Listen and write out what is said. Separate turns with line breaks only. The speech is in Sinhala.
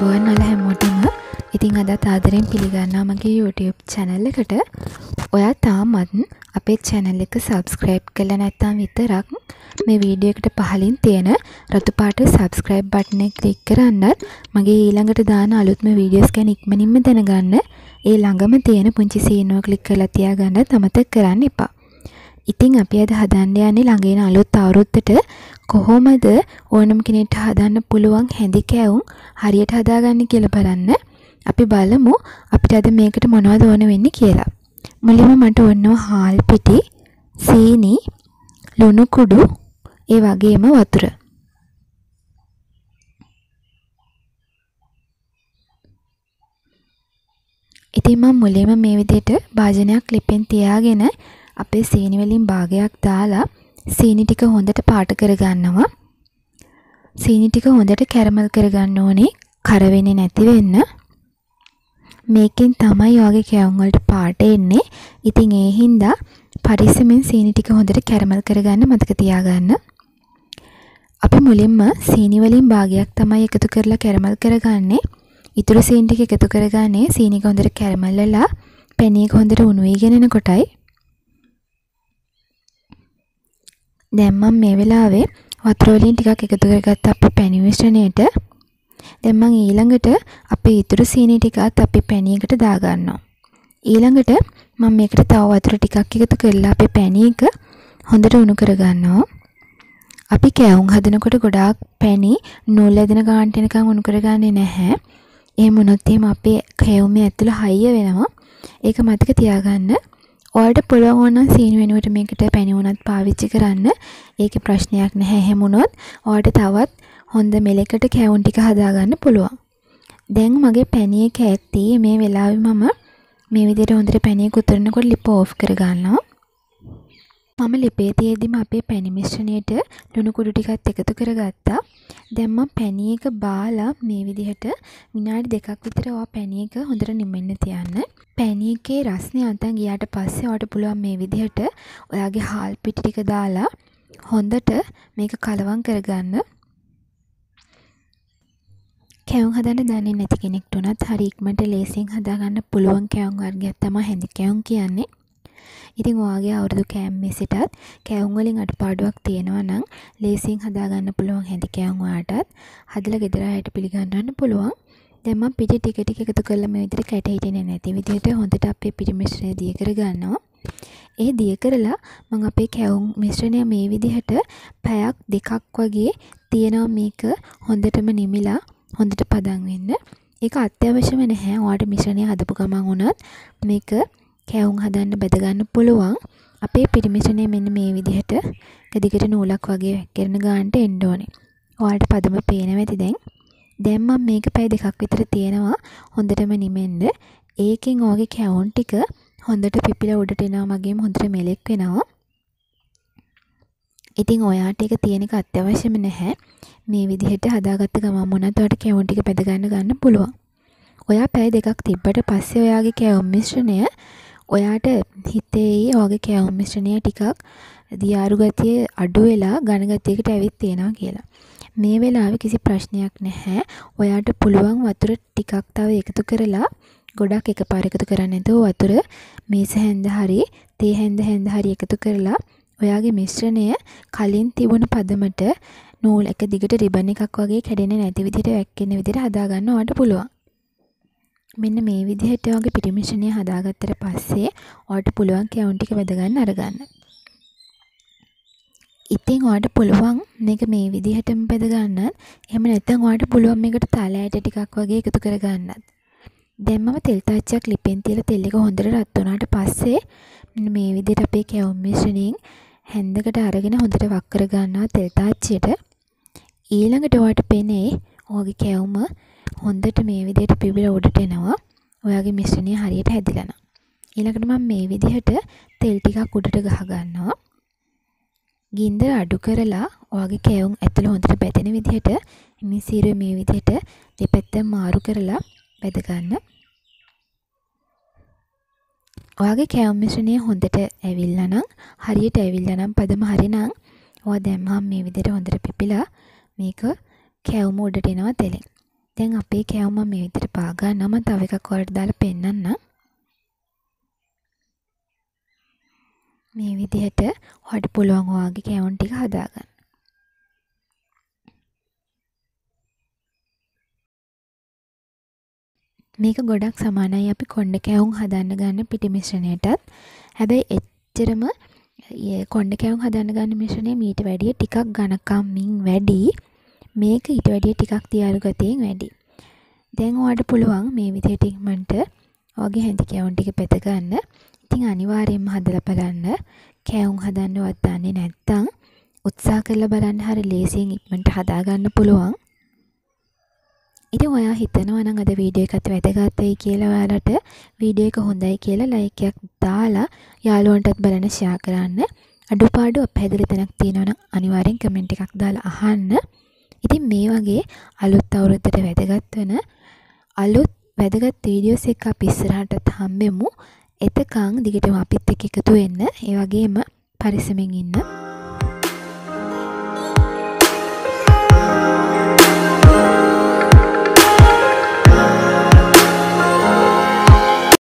ආයුබෝන් ඔල හැමෝටම ඉතිං අදත් ආදරෙන් පිළිගන්නා මගේ YouTube චැනල් එකට ඔයා තාමත් අපේ චැනල් එක සබස්ක්‍රයිබ් කළ නැත්තම් විතරක් මේ වීඩියෝ එකට පහලින් තියෙන රතුපාට සබස්ක්‍රයිබ් බටන ක්ලික් කරන්නත් මගේ ඊළඟට දාන අලුත්ම වීඩියෝස් ගැන ඉක්මනින්ම දැනගන්න ඒ ළඟම තියෙන පුංචි සීනුව ක්ලික් කරලා තියාගන්න අමතක කරන්න එපා ඉතින් අපි අද හදන්න යන්නේ ළඟේන අලුත් අවුරුද්දට කොහොමද ඕනම කෙනෙක්ට හදන්න පුළුවන් හැඳි කෑවුම් හරියට හදාගන්න කියලා බලන්න. අපි බලමු අපිට අද මේකට මොනවද ඕන වෙන්නේ කියලා. මුලින්ම මට ඕනව හාල් පිටි, සීනි, ලුණු කුඩු, ඒ වගේම වතුර. ඉතින් මම මුලින්ම මේ විදිහට භාජනයක් ලිපෙන් තියාගෙන අපේ සීනි වලින් භාගයක් දාලා සීනි ටික හොඳට පාට කරගන්නවා. සීනි ටික හොඳට කැරමල් කරගන්න ඕනේ කර වෙන්නේ නැති වෙන්න. මේකෙන් තමයි ඔයාගේ කැවුම් වලට පාට එන්නේ. ඉතින් ඒ හින්දා පරිස්සමෙන් සීනි ටික හොඳට කැරමල් කරගන්න මතක තියාගන්න. අපි මුලින්ම සීනි වලින් භාගයක් තමයි එකතු කරලා කැරමල් කරගන්නේ. ඉතුරු සීනි ටික එකතු කරගන්නේ සීනි හොඳට කැරමල් වෙලා පැණියක හොඳට උණු වීගෙන එනකොටයි. දැන් මම මේ වෙලාවේ වතුර වලින් ටිකක් එකතු කරගත්ත අපේ පැණි මිශ්‍රණයට දැන් මම ඊළඟට අපේ ඉතුරු සීනි ටිකත් අපි පැණියකට දාගන්නවා. ඊළඟට මම මේකට තව වතුර ටිකක් එකතු කරලා අපේ පැණි එක හොඳට උණු කරගන්නවා. අපි කෑවුම් හදනකොට ගොඩාක් පැණි නූල් ඇදෙන ගානට එනකන් උණු කරගන්නේ නැහැ. එහෙම වුණොත් එහෙම අපේ කෑවුමේ ඇතුළ හයිය වෙනවා. ඒක මතක තියාගන්න. ඔයාලට පුළුවන් නම් සීන් වෙනුවට මේකට පැණි වුණත් පාවිච්චි කරන්න. ඒකේ ප්‍රශ්නයක් නැහැ. එහෙම වුණොත් ඔයාලට තවත් හොඳ මෙලෙකට කැවුම් ටික හදාගන්න පුළුවන්. දැන් මගේ පැණියේ කෑක්ටි මේ වෙලාවේ මම මේ විදිහට හොඳට පැණිය කුතරනකොට ලිප ඕෆ් කරගන්නවා. මම ලිපේ තියෙද්දිම අපේ පැණි මිශ්‍රණයට ලුණු කුඩු ටිකත් එකතු කරගත්තා. දැන් මම පැණි එක බාලා මේ විදිහට විනාඩි දෙකක් විතර ඔයා පැණි එක හොඳට නිමෙන්න තියන්න. පැණි එකේ රස්නේ අතන් ගියාට පස්සේ ඔයාට පුළුවන් මේ විදිහට ඔයාගේ හාල් පිටි ටික දාලා හොඳට මේක කලවම් කරගන්න. කැවුම් හදන්න දන්නේ නැති කෙනෙක්ට වුණත් හරි ඉක්මනට ලේසියෙන් හදාගන්න පුළුවන් කැවුම් වර්ගයක් තමයි හැඳි කැවුම් කියන්නේ. ඉතින් ඔයාගේ අවුරුදු කෑම්මේ සිටත් කෑවුම් වලින් අඩපාඩුවක් තියෙනවා නම් ලේසියෙන් හදාගන්න පුළුවන් හැඳි කෑවුම් ඔයාටත් හදලා ගෙදර අයට පිළිගන්නන්න පුළුවන්. දැන් මම පිටි ටික ටික එකතු කරලා මේ විදිහට කැට හිටින්නේ නැති විදිහට හොඳට අපේ පිටි මිශ්‍රණය දිය කරගන්නවා. ඒ දිය කරලා මම අපේ කැවුම් මිශ්‍රණය මේ විදිහට පැයක් දෙකක් වගේ තියෙනවා මේක හොඳටම නිමිලා හොඳට පදන් වෙන්න. ඒක අත්‍යවශ්‍යම නැහැ. ඔයාලට මිශ්‍රණය හදපු ගමන් උනත් මේක කැවුම් හදන්න බැදගන්න පුළුවන්. අපේ පිරිමිශ්‍රණය මෙන්න මේ විදිහට එක දිගට නූලක් වගේ කරන ගානට එන්න ඕනේ. ඔයාලට පදම පේනවා ඇති දැන්. දැන් මම මේක පැය දෙකක් විතර තියෙනවා හොඳටම නිමෙන්න. ඒකෙන් ඔයගේ කැවුම් ටික හොඳට පිපිලා උඩට එනවා වගේම හොඳට මෙලෙක් වෙනවා. ඉතින් ඔයාට ඒක තියෙන එක අත්‍යවශ්‍යම නැහැ. මේ විදිහට හදාගත්ත ගමන් මොනවද ඔයාට කැවුම් ටික බෙද ගන්න ගන්න පුළුවන්. ඔයා පැය දෙකක් තිබ්බට පස්සේ ඔයාගේ කැවුම් මිශ්‍රණය ඔයාට හිතේයි ඔයාගේ කැවුම් මිශ්‍රණය ටිකක් දියාරු ගතිය අඩු වෙලා ඝන ගතියකට ඇවිත් තියෙනවා කියලා. මේ වෙලාවේ කිසි ප්‍රශ්නයක් නැහැ. ඔයාට පුළුවන් වතුර ටිකක් තව එකතු කරලා ගොඩක් එකපාර එකතු කරන්න නැතුව වතුර මේස හැන්ද හරි තේ හැන්ද හැන්ද හරි එකතු කරලා ඔයාගේ මිශ්‍රණය කලින් තිබුණ පදමට නූල් එක දිගට රිබන් එකක් වගේ කැඩෙන්නේ නැති විදිහට වැක්කෙන විදිහට හදාගන්න ඔයාලට පුළුවන්. මෙන්න මේ විදිහට ඔයගේ පිරිමිශ්‍රණය හදාගත්තට පස්සේ ඔයාලට පුළුවන් කැවුම් ටික බෙද ගන්න අරගන්න. ඉතින් ඔයාට පුළුවන් මේක මේ විදිහටම බෙද ගන්නත් එහෙම නැත්නම් ඔයාට පුළුවන් මේකට තලයට ටිකක් වගේ එකතු කර ගන්නත් දැන් මම තෙල් තාච්චියක් ලිපෙන් තියලා තෙල් එක හොඳට රත් වුණාට පස්සේ මේ විදිහට අපේ කැවුම් මිශ්‍රණයෙන් හැන්දකට අරගෙන හොඳට වක් කර ගන්නවා තෙල් තාච්චියට ඊළඟට ඔයාට පෙනේ ඔයගේ කැවුම හොඳට මේ විදිහට පිබිලා උඩට එනවා. ඔයාගේ මිශ්‍රණය හරියට හැදිලා නම්. ඊළඟට මම මේ විදිහට තෙල් ටිකක් උඩට ගහ ගන්නවා. ගින්දර අඩු කරලා ඔයාගේ කෑවුම් ඇතුළ හොඳට බැදෙන විදිහට මිසිර මේ විදිහට දෙපැත්ත මාරු කරලා බැද ගන්න. ඔයාගේ කෑවුම් මිශ්‍රණය හොඳට ඇවිල්ලා නම් හරියට ඇවිල්ලා නම් පදම හරිනම් ඔයා දැම්මහම මේ විදිහට හොඳට පිපිලා මේක කැවුම උඩට එනවා තෙලෙන්. දැන් අපේ කෑව මම මේ විදිහට පාගන්නම තව එකක් ඔයාලට දාලා පෙන්නන්න. මේ විදිහට ඔයාලට පුළුවන් ඔයාගේ කෑවන් ටික හදාගන්න. මේක ගොඩක් සමානයි අපි කොණ්ඩ කෑවුම් හදන්න ගන්න පිටි මිශ්‍රණයටත්. හැබැයි එච්චරම කොණ්ඩ කෑවුම් හදන්න ගන්න මිශ්‍රණය මීට වැඩිය ටිකක් ඝනකම්මින් වැඩි. මේක ඊට වැඩිය ටිකක් තියාරු ගතියෙන් වැඩි. දැන් ඔයාට පුළුවන් මේ විදිහට ඉක්මනට ඔයාගේ හැඳි කැවුම් ටික පෙත ගන්න. ඉතින් අනිවාර්යයෙන්ම හදලා බලන්න. කැවුම් හදන්නවත් දන්නේ නැත්නම් උත්සාහ කරලා බලන්න හරි ලේසියෙන් ඉක්මනට හදා ගන්න පුළුවන්. ඉතින් ඔයා හිතනවා නම් අද වීඩියෝ එකත් වැදගත් වෙයි කියලා ඔයාලට වීඩියෝ එක හොඳයි කියලා ලයික් එකක් දාලා යාළුවන්ටත් බලන්න ෂෙයා කරන්න. අඩුපාඩු අපහැදිලි තැනක් තියෙනවා නම් අනිවාර්යෙන් කමෙන්ට් එකක් දාලා අහන්න. ඉතින් මේ වගේ අලුත් අවුරුද්දට වැදගත් වෙන අලුත් වැදගත් වීඩියෝස් එක්ක අපි ඉස්සරහටත් හම්බෙමු. එතකන් දිගටම අපිත් එක්ක එකතු වෙන්න. ඒ වගේම පරිස්සමෙන් ඉන්න.